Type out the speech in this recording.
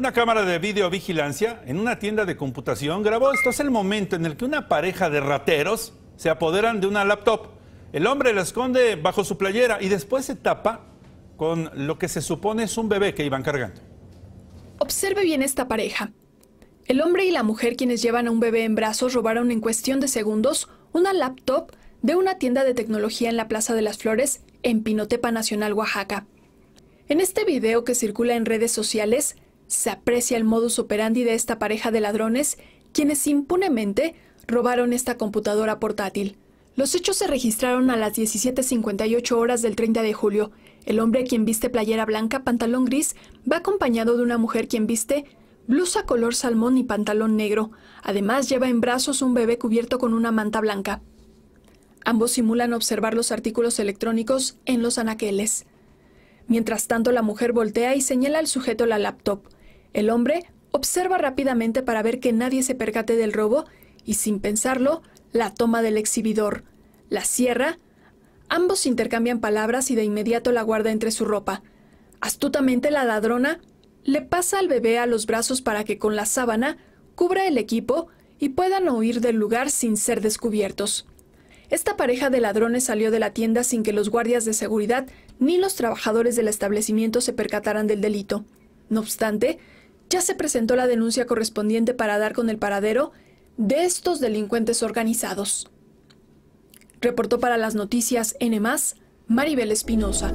Una cámara de videovigilancia en una tienda de computación grabó esto. Es el momento en el que una pareja de rateros se apoderan de una laptop. El hombre la esconde bajo su playera y después se tapa con lo que se supone es un bebé que iban cargando. Observe bien esta pareja. El hombre y la mujer quienes llevan a un bebé en brazos robaron en cuestión de segundos una laptop de una tienda de tecnología en la Plaza de las Flores, en Pinotepa Nacional, Oaxaca. En este video que circula en redes sociales, se aprecia el modus operandi de esta pareja de ladrones, quienes impunemente robaron esta computadora portátil. Los hechos se registraron a las 17.58 horas del 30 de julio. El hombre quien viste playera blanca, pantalón gris, va acompañado de una mujer quien viste blusa color salmón y pantalón negro. Además lleva en brazos un bebé cubierto con una manta blanca. Ambos simulan observar los artículos electrónicos en los anaqueles. Mientras tanto, la mujer voltea y señala al sujeto la laptop. El hombre observa rápidamente para ver que nadie se percate del robo y sin pensarlo, la toma del exhibidor, la cierra, ambos intercambian palabras y de inmediato la guarda entre su ropa. Astutamente la ladrona le pasa al bebé a los brazos para que con la sábana cubra el equipo y puedan huir del lugar sin ser descubiertos. Esta pareja de ladrones salió de la tienda sin que los guardias de seguridad ni los trabajadores del establecimiento se percataran del delito. No obstante, ya se presentó la denuncia correspondiente para dar con el paradero de estos delincuentes organizados. Reportó para las noticias N, Maribel Espinosa.